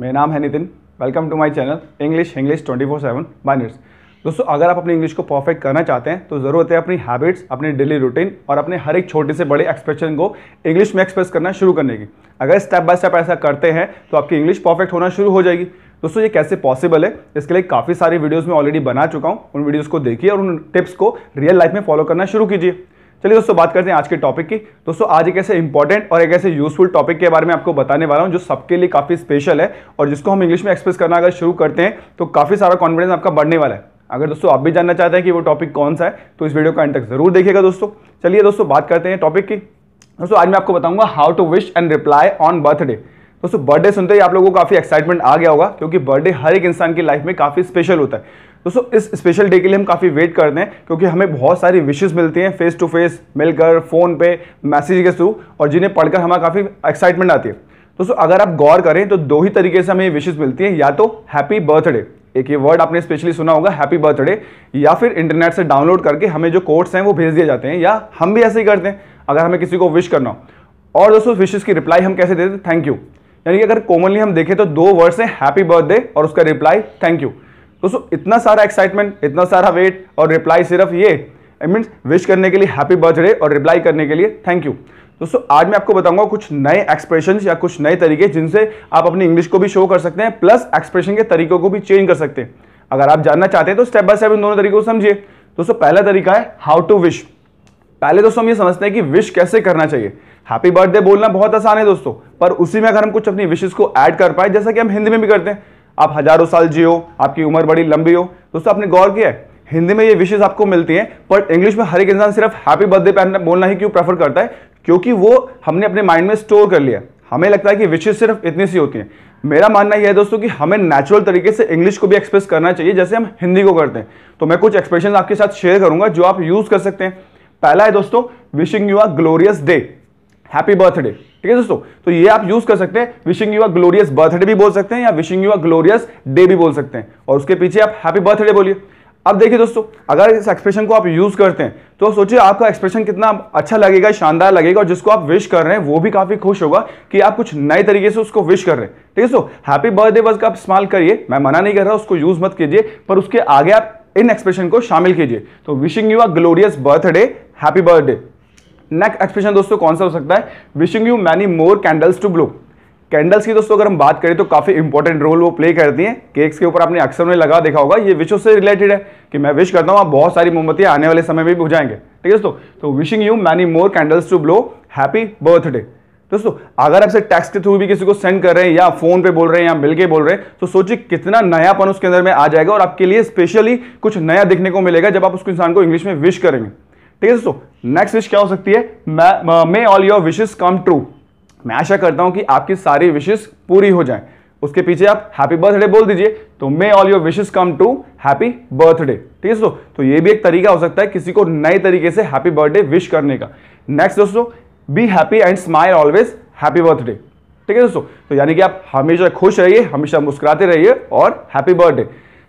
मेरा नाम है Nitin welcome to my channel English English 24/7 four seven माइनर्स दोस्तों अगर आप अपनी इंग्लिश को परफेक्ट करना चाहते हैं तो ज़रूरत है अपनी हैबिट्स अपनी डेली रूटीन और अपने हर एक छोटे से बड़े एक्सप्रेशन को इंग्लिश में एक्सप्रेस करना शुरू करने की अगर स्टेप बाय स्टेप ऐसा करते हैं तो आपकी इंग्लिश परफेक्ट होना शुरू हो जाएगी दोस्तों ये कैसे पॉसिबल है इसके लिए काफ़ी सारी वीडियोज़ में ऑलरेडी बना चुका हूँ उन वीडियोज़ को देखिए और उन टिप्स को रियल लाइफ में फॉलो करना शुरू कीजिए चलिए दोस्तों बात करते हैं आज के टॉपिक की दोस्तों आज एक ऐसे इंपॉर्टेंट और एक ऐसे यूजफुल टॉपिक के बारे में आपको बताने वाला हूं जो सबके लिए काफ़ी स्पेशल है और जिसको हम इंग्लिश में एक्सप्रेस करना अगर शुरू करते हैं तो काफ़ी सारा कॉन्फिडेंस आपका बढ़ने वाला है अगर दोस्तों आप भी जानना चाहते हैं कि वो टॉपिक कौन सा है तो इस वीडियो का एंड तक जरूर देखिएगा दोस्तों चलिए दोस्तों बात करते हैं टॉपिक की दोस्तों आज मैं आपको बताऊंगा how to wish and reply on birthday दोस्तों बर्थडे सुनते ही आप लोगों को काफ़ी एक्साइटमेंट आ गया होगा क्योंकि बर्थडे हर एक इंसान की लाइफ में काफ़ी स्पेशल होता है दोस्तों इस स्पेशल डे के लिए हम काफ़ी वेट करते हैं क्योंकि हमें बहुत सारी विशेज़ मिलती हैं फेस टू फेस मिलकर फ़ोन पे मैसेज के थ्रू और जिन्हें पढ़कर हमारा काफ़ी एक्साइटमेंट आती है दोस्तों अगर आप गौर करें तो दो ही तरीके से हमें विशेज़ मिलती हैं या तो हैप्पी बर्थडे एक ये वर्ड आपने स्पेशली सुना होगा हैप्पी बर्थडे या फिर इंटरनेट से डाउनलोड करके हमें जो कोड्स हैं वो भेज दिए जाते हैं या हम भी ऐसे ही करते हैं अगर हमें किसी को विश करना हो और दोस्तों विशेज़ की रिप्लाई हम कैसे देते हैं थैंक यू यानी कि अगर कॉमनली हम देखें तो दो वर्ड्स हैं हैप्पी बर्थडे और उसका रिप्लाई थैंक यू दोस्तों इतना सारा एक्साइटमेंट इतना सारा वेट और रिप्लाई सिर्फ ये मीन विश करने के लिए हैप्पी बर्थडे और रिप्लाई करने के लिए थैंक यू दोस्तों आज मैं आपको बताऊंगा कुछ नए एक्सप्रेशन या कुछ नए तरीके जिनसे आप अपनी इंग्लिश को भी शो कर सकते हैं प्लस एक्सप्रेशन के तरीकों को भी चेंज कर सकते हैं अगर आप जानना चाहते हैं तो स्टेप बाय स्टेप इन दोनों तरीकों को समझिए दोस्तों पहला तरीका है हाउ टू विश पहले दोस्तों हम ये समझते हैं कि विश कैसे करना चाहिए हैप्पी बर्थडे बोलना बहुत आसान है दोस्तों पर उसी में अगर हम कुछ अपनी विशेष को ऐड कर पाए जैसा कि हम हिंदी में भी करते हैं आप हजारों साल जियो आपकी उम्र बड़ी लंबी हो दोस्तों आपने गौर किया है हिंदी में ये विशेष आपको मिलती हैं पर इंग्लिश में हर एक इंसान सिर्फ हैप्पी बर्थडे पहन बोलना ही क्यों प्रेफर करता है क्योंकि वो हमने अपने माइंड में स्टोर कर लिया हमें लगता है कि विशेष सिर्फ इतनी सी होती हैं मेरा मानना यह है दोस्तों कि हमें नेचुरल तरीके से इंग्लिश को भी एक्सप्रेस करना चाहिए जैसे हम हिंदी को करते हैं तो मैं कुछ एक्सप्रेशन आपके साथ शेयर करूंगा जो आप यूज कर सकते हैं पहला है दोस्तों wishing you are glorious day happy birthday ठीक है दोस्तों तो ये आप यूज कर सकते हैं wishing you a glorious birthday भी बोल सकते हैं या wishing you a glorious day भी बोल सकते हैं और उसके पीछे आप हैप्पी बर्थडे बोलिए अब देखिए दोस्तों अगर इस एक्सप्रेशन को आप यूज करते हैं तो सोचिए आपका एक्सप्रेशन कितना अच्छा लगेगा शानदार लगेगा और जिसको आप विश कर रहे हैं वो भी काफी खुश होगा कि आप कुछ नए तरीके से उसको विश कर रहे हैं ठीक है सो हैप्पी बर्थडे बस का आप इस्तेमाल करिए मैं मना नहीं कर रहा उसको यूज मत कीजिए पर उसके आगे आप इन एक्सप्रेशन को शामिल कीजिए तो wishing you a glorious birthday happy birthday next expression दोस्तों कौन सा हो सकता है wishing you many more candles to blow candles की दोस्तों अगर हम बात करें तो काफ़ी इंपॉर्टेंट रोल वो प्ले करती हैं केक्स के ऊपर आपने अक्सर में लगा देखा होगा ये विशो से रिलेटेड है कि मैं विश करता हूँ आप बहुत सारी मोमबत्तियां आने वाले समय में भी बुझाएंगे ठीक है दोस्तों तो wishing you many more candles to blow happy birthday दोस्तों अगर आपसे टैक्स के थ्रू भी किसी को सेंड कर रहे हैं या फोन पे बोल रहे हैं या मिलके बोल रहे हैं तो सोचिए कितना नयापन उसके अंदर में आ जाएगा और आपके लिए स्पेशली कुछ नया देखने को मिलेगा जब आप उसको इंसान को इंग्लिश में विश करेंगे ठीक है दोस्तों नेक्स्ट विश क्या हो सकती है may all your wishes come true मैं आशा करता हूं कि आपकी सारी विशेष पूरी हो जाए उसके पीछे आप हैप्पी बर्थडे बोल दीजिए तो may all your wishes come true happy birthday ठीक है दोस्तों तो ये भी एक तरीका हो सकता है किसी को नए तरीके से हैप्पी बर्थडे विश करने का नेक्स्ट दोस्तों be happy and smile always happy birthday ठीक है दोस्तों तो यानी कि आप हमेशा खुश रहिए हमेशा मुस्कुराते रहिए और हैप्पी बर्थडे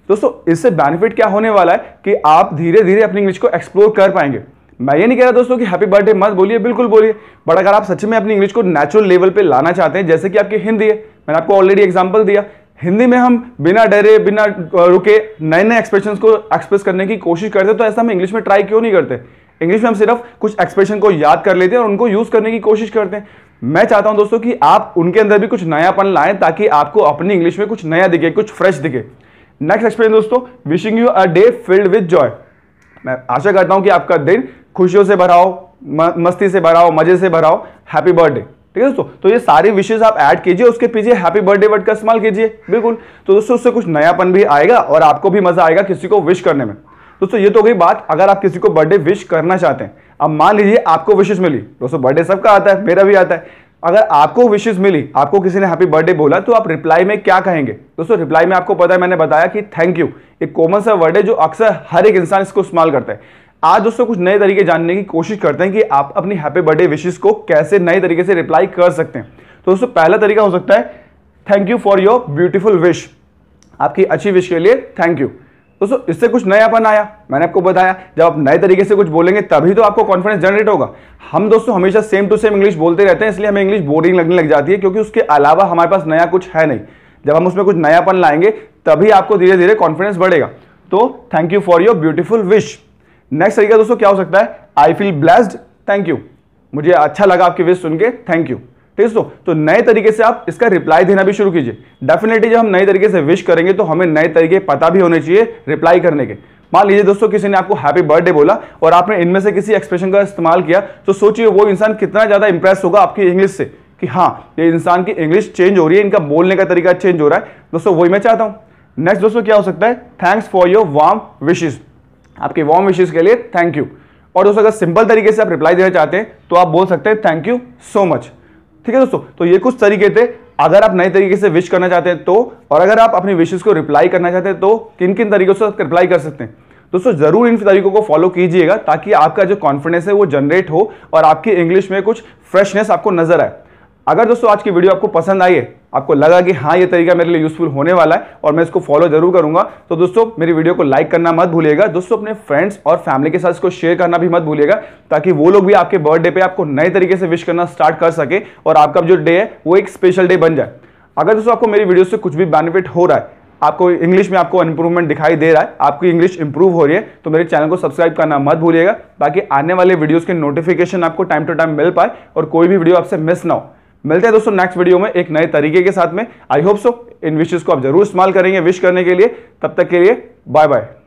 दोस्तों इससे बेनिफिट क्या होने वाला है कि आप धीरे धीरे अपनी इंग्लिश को एक्सप्लोर कर पाएंगे मैं ये नहीं कह रहा दोस्तों कि हैप्पी बर्थडे मत बोलिए बिल्कुल बोलिए बट अगर आप सच में अपनी इंग्लिश को नेचुरल लेवल पे लाना चाहते हैं जैसे कि आपकी हिंदी है मैंने आपको ऑलरेडी एग्जांपल दिया हिंदी में हम बिना डरे बिना रुके नए नए एक्सप्रेशन को एक्सप्रेस करने की कोशिश करते तो ऐसा हम इंग्लिश में ट्राई क्यों नहीं करते इंग्लिश में हम सिर्फ कुछ एक्सप्रेशन को याद कर लेते हैं और उनको यूज करने की कोशिश करते हैं मैं चाहता हूं दोस्तों कि आप उनके अंदर भी कुछ नयापन लाएं ताकि आपको अपनी इंग्लिश में कुछ नया दिखे कुछ फ्रेश दिखे नेक्स्ट एक्सप्रेशन दोस्तों wishing you a day filled with joy मैं आशा करता हूं कि आपका दिन खुशियों से भराओ मस्ती से भराओ मजे से भराओ हैप्पी बर्थडे ठीक है दोस्तों तो ये सारी विशेष आप ऐड कीजिए उसके पीछे हैप्पी बर्थडे वर्ड का इस्तेमाल कीजिए बिल्कुल तो दोस्तों उससे कुछ नयापन भी आएगा और आपको भी मजा आएगा किसी को विश करने में दोस्तों ये तो हो गई बात अगर आप किसी को बर्थडे विश करना चाहते हैं अब मान लीजिए आपको विशेष मिली दोस्तों बर्थडे सबका आता है मेरा भी आता है अगर आपको विशेष मिली आपको किसी ने हैप्पी बर्थडे बोला तो आप रिप्लाई में क्या कहेंगे दोस्तों रिप्लाई में आपको पता है मैंने बताया कि थैंक यू एक कॉमन सा वर्ड है जो अक्सर हर एक इंसान इसको इस्तेमाल करता है आज दोस्तों कुछ नए तरीके जानने की कोशिश करते हैं कि आप अपनी हैप्पी बर्थडे विशेष को कैसे नए तरीके से रिप्लाई कर सकते हैं तो दोस्तों पहला तरीका हो सकता है thank you for your beautiful wish आपकी अच्छी विश के लिए थैंक यू दोस्तों इससे कुछ नयापन आया मैंने आपको बताया जब आप नए तरीके से कुछ बोलेंगे तभी तो आपको कॉन्फिडेंस जनरेट होगा हम दोस्तों हमेशा सेम टू सेम इंग्लिश बोलते रहते हैं इसलिए हमें इंग्लिश बोरिंग लगने लग जाती है क्योंकि उसके अलावा हमारे पास नया कुछ है नहीं जब हम उसमें कुछ नयापन लाएंगे तभी आपको धीरे धीरे कॉन्फिडेंस बढ़ेगा तो thank you for your beautiful wish next तरीका दोस्तों क्या हो सकता है I feel blessed thank you मुझे अच्छा लगा आपकी विश सुन के थैंक यू ठीक है तो नए तरीके से आप इसका रिप्लाई देना भी शुरू कीजिए डेफिनेटली जब हम नए तरीके से विश करेंगे तो हमें नए तरीके पता भी होने चाहिए रिप्लाई करने के मान लीजिए दोस्तों किसी ने आपको हैप्पी बर्थडे बोला और आपने इनमें से किसी एक्सप्रेशन का इस्तेमाल किया तो सोचिए वो इंसान कितना ज़्यादा इंप्रेस होगा आपकी इंग्लिश से कि हाँ ये इंसान की इंग्लिश चेंज हो रही है इनका बोलने का तरीका चेंज हो रहा है दोस्तों वही मैं चाहता हूं नेक्स्ट दोस्तों क्या हो सकता है thanks for your warm wishes आपके वार्म विशेष के लिए थैंक यू और दोस्तों अगर सिंपल तरीके से आप रिप्लाई देना चाहते हैं तो आप बोल सकते हैं थैंक यू सो मच ठीक है दोस्तों तो ये कुछ तरीके थे अगर आप नए तरीके से विश करना चाहते हैं तो और अगर आप अपनी विशेष को रिप्लाई करना चाहते हैं तो किन किन तरीकों से रिप्लाई कर सकते हैं दोस्तों जरूर इन तरीकों को फॉलो कीजिएगा ताकि आपका जो कॉन्फिडेंस है वो जनरेट हो और आपकी इंग्लिश में कुछ फ्रेशनेस आपको नजर आए अगर दोस्तों आज की वीडियो आपको पसंद आई है आपको लगा कि हाँ ये तरीका मेरे लिए यूजफुल होने वाला है और मैं इसको फॉलो जरूर करूंगा तो दोस्तों मेरी वीडियो को लाइक करना मत भूलिएगा दोस्तों अपने फ्रेंड्स और फैमिली के साथ इसको शेयर करना भी मत भूलिएगा ताकि वो लोग भी आपके बर्थडे पे आपको नए तरीके से विश करना स्टार्ट कर सके और आपका जो डे है वो एक स्पेशल डे बन जाए अगर दोस्तों आपको मेरी वीडियो से कुछ भी बेनिफिट हो रहा है आपको इंग्लिश में आपको इंप्रूवमेंट दिखाई दे रहा है आपकी इंग्लिश इंप्रूव हो रही है तो मेरे चैनल को सब्सक्राइब करना मत भूलिएगा ताकि आने वाले वीडियोस के नोटिफिकेशन आपको टाइम टू टाइम मिल पाए और कोई भी वीडियो आपसे मिस ना हो मिलते हैं दोस्तों नेक्स्ट वीडियो में एक नए तरीके के साथ में आई होप सो इन विशेष को आप जरूर इस्तेमाल करेंगे विश करने के लिए तब तक के लिए बाय बाय